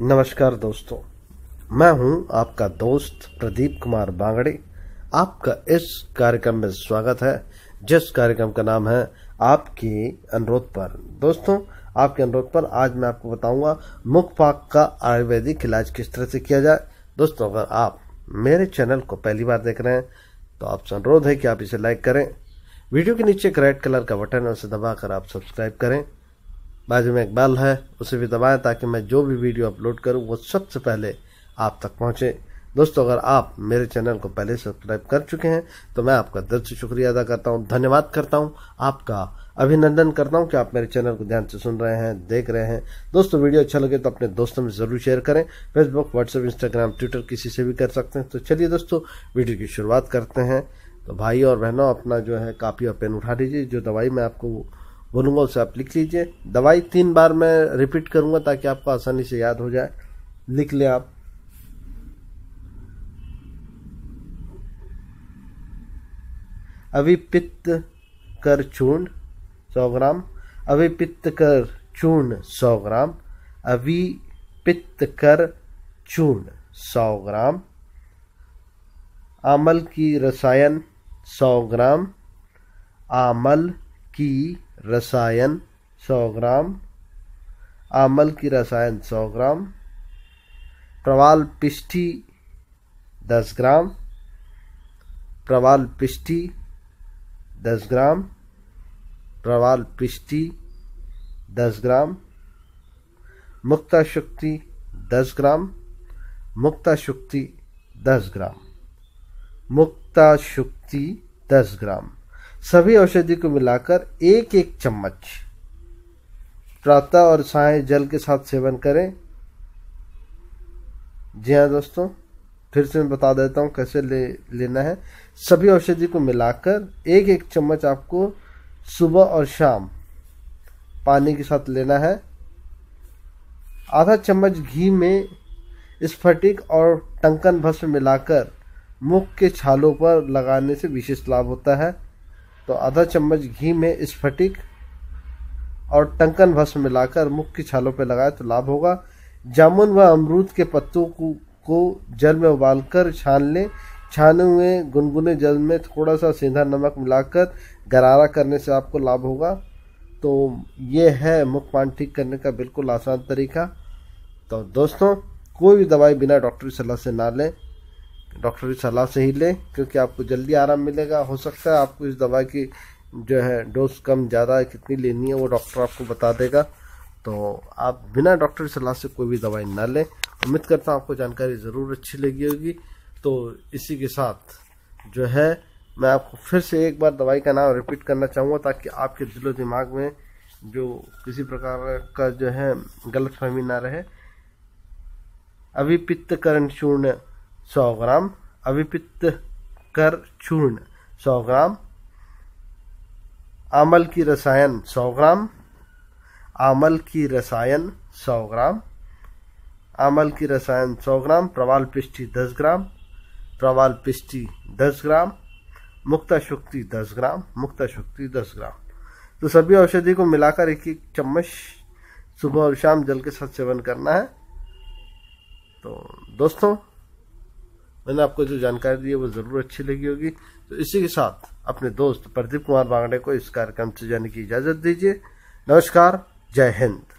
नमस्कार दोस्तों मैं हूं आपका दोस्त प्रदीप कुमार बांगड़े आपका इस कार्यक्रम में स्वागत है जिस कार्यक्रम का नाम है आपके अनुरोध पर दोस्तों आपके अनुरोध पर आज मैं आपको बताऊंगा मुख पाक का आयुर्वेदिक इलाज किस तरह से किया जाए दोस्तों अगर आप मेरे चैनल को पहली बार देख रहे हैं तो आपसे अनुरोध है कि आप इसे लाइक करें वीडियो के नीचे एक रेड कलर का बटन है उसे दबाकर आप सब्सक्राइब करें बाजू में एक बेल है उसे भी दबाएं ताकि मैं जो भी वीडियो अपलोड करूं वो सबसे पहले आप तक पहुंचे दोस्तों अगर आप मेरे चैनल को पहले सब्सक्राइब कर चुके हैं तो मैं आपका दिल से शुक्रिया अदा करता हूं धन्यवाद करता हूं आपका अभिनंदन करता हूं कि आप मेरे चैनल को ध्यान से सुन रहे हैं देख रहे हैं दोस्तों वीडियो अच्छा लगे तो अपने दोस्तों में ज़रूर शेयर करें फेसबुक व्हाट्सएप इंस्टाग्राम ट्विटर किसी से भी कर सकते हैं तो चलिए दोस्तों वीडियो की शुरुआत करते हैं तो भाई और बहनों अपना जो है कापी और पेन उठा लीजिए जो दवाई मैं आपको भूलूंगा उसे आप लिख लीजिए दवाई तीन बार मैं रिपीट करूंगा ताकि आपको आसानी से याद हो जाए लिख लें आप अभिपित्त कर चूर्ण सौ ग्राम अभिपित्त कर चूर्ण सौ ग्राम अभिपित्त कर चूर्ण सौ ग्राम आमल की रसायन सौ ग्राम आमल की रसायन 100 ग्राम आमल की रसायन 100 ग्राम प्रवाल पिष्ठी 10 ग्राम प्रवाल पिष्ठी 10 ग्राम प्रवाल पिष्ठी 10 ग्राम मुक्ता शक्ति 10 ग्राम मुक्ता शक्ति 10 ग्राम मुक्ता शक्ति 10 ग्राम सभी औषधि को मिलाकर एक एक चम्मच प्रातः और साय जल के साथ सेवन करें जी हाँ दोस्तों फिर से मैं बता देता हूँ कैसे ले लेना है सभी औषधि को मिलाकर एक एक चम्मच आपको सुबह और शाम पानी के साथ लेना है आधा चम्मच घी में स्फटिक और टंकन भस्म मिलाकर मुख के छालों पर लगाने से विशेष लाभ होता है तो आधा चम्मच घी में स्फटिक और टंकन भस्म मिलाकर मुख की छालों पर लगाए तो लाभ होगा जामुन व अमरूद के पत्तों को, को जल में उबालकर छान लें छाने हुए गुनगुने जल में थोड़ा सा सीधा नमक मिलाकर गरारा करने से आपको लाभ होगा तो ये है मुखपान ठीक करने का बिल्कुल आसान तरीका तो दोस्तों कोई भी दवाई बिना डॉक्टरी सलाह से ना लें डॉक्टर की सलाह से ही लें क्योंकि आपको जल्दी आराम मिलेगा हो सकता है आपको इस दवा की जो है डोज कम ज़्यादा कितनी लेनी है वो डॉक्टर आपको बता देगा तो आप बिना डॉक्टर की सलाह से कोई भी दवाई ना लें उम्मीद करता हूँ आपको जानकारी ज़रूर अच्छी लगी होगी तो इसी के साथ जो है मैं आपको फिर से एक बार दवाई का नाम रिपीट करना चाहूँगा ताकि आपके दिलो दिमाग में जो किसी प्रकार का जो है गलत फहमी ना रहे अभी पित्त करण चूर्ण सौ ग्राम अभिपित कर चूर्ण सौ ग्राम आमल की रसायन सौ ग्राम आमल की रसायन सौ ग्राम आमल की रसायन सौ ग्राम प्रवाल पिष्टी दस ग्राम प्रवाल पिष्टी दस ग्राम मुक्ता शुक्ति दस ग्राम मुक्ता शुक्ति दस ग्राम तो सभी औषधि को मिलाकर एक एक चम्मच सुबह और शाम जल के साथ सेवन करना है तो दोस्तों मैंने आपको जो जानकारी दी है वो ज़रूर अच्छी लगी होगी तो इसी के साथ अपने दोस्त प्रदीप कुमार बांगड़े को इस कार्यक्रम से जाने की इजाज़त दीजिए नमस्कार जय हिंद